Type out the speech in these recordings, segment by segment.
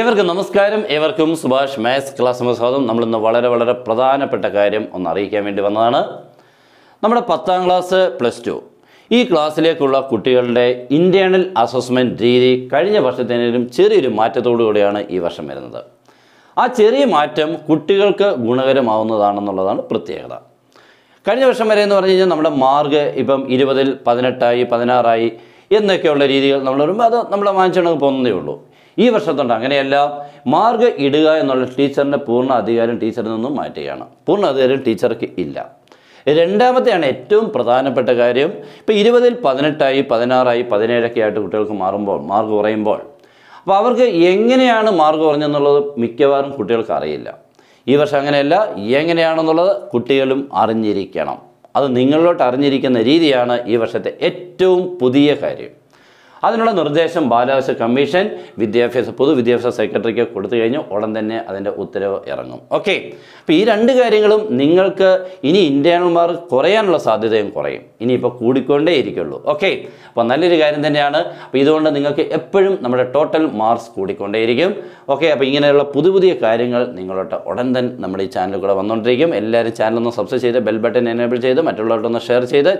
ഏവർക്കും നമസ്കാരം ഏവർക്കും സുഭാഷ് മാത്സ് ക്ലാസ് സ്വാഗതം നമ്മളിന്ന് വളരെ വളരെ പ്രധാനപ്പെട്ട കാര്യം ഒന്ന് അറിയിക്കാൻ വേണ്ടി വന്നതാണ് നമ്മുടെ പത്താം ക്ലാസ് പ്ലസ് ടു ഈ ക്ലാസ്സിലേക്കുള്ള കുട്ടികളുടെ ഇൻറ്റേണൽ അസസ്മെൻറ്റ് രീതി കഴിഞ്ഞ വർഷത്തേനും ചെറിയൊരു മാറ്റത്തോടുകൂടിയാണ് ഈ വർഷം വരുന്നത് ആ ചെറിയ മാറ്റം കുട്ടികൾക്ക് ഗുണകരമാവുന്നതാണെന്നുള്ളതാണ് പ്രത്യേകത കഴിഞ്ഞ വർഷം വരെ എന്ന് പറഞ്ഞു കഴിഞ്ഞാൽ നമ്മുടെ മാർഗ് ഇപ്പം ഇരുപതിൽ പതിനെട്ടായി പതിനാറായി എന്നൊക്കെയുള്ള രീതികൾ നമ്മൾ വരുമ്പോൾ അത് നമ്മൾ വാങ്ങിച്ചു കണക്ക് പോകുന്നതേ ഉള്ളൂ ഈ വർഷത്തുണ്ട് അങ്ങനെയല്ല മാർഗ്ഗ ഇടുക എന്നുള്ള ടീച്ചറിൻ്റെ പൂർണ്ണ അധികാരം ടീച്ചറിൽ നിന്നും മാറ്റുകയാണ് പൂർണ്ണ അധികാരം ടീച്ചർക്ക് ഇല്ല രണ്ടാമത്തെയാണ് ഏറ്റവും പ്രധാനപ്പെട്ട കാര്യം ഇപ്പോൾ ഇരുപതിൽ പതിനെട്ടായി പതിനാറായി പതിനേഴൊക്കെ ആയിട്ട് കുട്ടികൾക്ക് മാറുമ്പോൾ മാർക്ക് കുറയുമ്പോൾ അപ്പോൾ അവർക്ക് എങ്ങനെയാണ് മാർക്ക് കുറഞ്ഞെന്നുള്ളത് മിക്കവാറും കുട്ടികൾക്ക് അറിയില്ല ഈ വർഷം അങ്ങനെയല്ല എങ്ങനെയാണെന്നുള്ളത് കുട്ടികളും അറിഞ്ഞിരിക്കണം അത് നിങ്ങളിലോട്ട് അറിഞ്ഞിരിക്കുന്ന രീതിയാണ് ഈ വർഷത്തെ ഏറ്റവും പുതിയ കാര്യം അതിനുള്ള നിർദ്ദേശം ബാലാവകാശ കമ്മീഷൻ വിദ്യാഭ്യാസ പൊതുവിദ്യാഭ്യാസ വിദ്യാഭ്യാസ സെക്രട്ടറിക്ക് കൊടുത്തു കഴിഞ്ഞാൽ ഉടൻ തന്നെ അതിൻ്റെ ഉത്തരവ് ഇറങ്ങും ഓക്കെ അപ്പോൾ ഈ രണ്ട് കാര്യങ്ങളും നിങ്ങൾക്ക് ഇനി ഇന്ത്യൻമാർ കുറയാനുള്ള സാധ്യതയും കുറയും ഇനിയിപ്പോൾ കൂടിക്കൊണ്ടേ ഇരിക്കുള്ളൂ ഓക്കെ അപ്പോൾ നല്ലൊരു കാര്യം തന്നെയാണ് അപ്പോൾ ഇതുകൊണ്ട് നിങ്ങൾക്ക് എപ്പോഴും നമ്മുടെ ടോട്ടൽ മാർക്സ് കൂടിക്കൊണ്ടേയിരിക്കും ഓക്കെ അപ്പോൾ ഇങ്ങനെയുള്ള പുതിയ പുതിയ കാര്യങ്ങൾ നിങ്ങളോട്ട് ഉടൻ തന്നെ നമ്മുടെ ഈ ചാനലിൽ കൂടെ വന്നുകൊണ്ടിരിക്കും എല്ലാവരും ചാനലൊന്ന് സബ്സ്ക്രൈബ് ചെയ്ത് ബെൽ ബട്ടൺ എനേബിൾ ചെയ്ത് മറ്റുള്ളവരോടൊന്ന് ഷെയർ ചെയ്ത്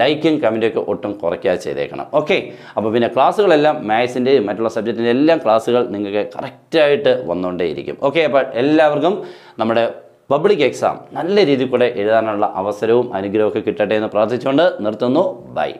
ലൈക്കും ഒക്കെ ഒട്ടും കുറയ്ക്കാതെ ചെയ്തേക്കണം ഓക്കെ അപ്പോൾ പിന്നെ ക്ലാസ്സുകളെല്ലാം മാത്സിൻ്റെയും മറ്റുള്ള സബ്ജക്റ്റിൻ്റെ എല്ലാം ക്ലാസ്സുകൾ നിങ്ങൾക്ക് കറക്റ്റായിട്ട് വന്നുകൊണ്ടേയിരിക്കും ഓക്കെ അപ്പോൾ എല്ലാവർക്കും നമ്മുടെ പബ്ലിക് എക്സാം നല്ല രീതിയിൽ കൂടെ എഴുതാനുള്ള അവസരവും അനുഗ്രഹമൊക്കെ കിട്ടട്ടെ എന്ന് പ്രാർത്ഥിച്ചുകൊണ്ട് നിർത്തുന്നു ബൈ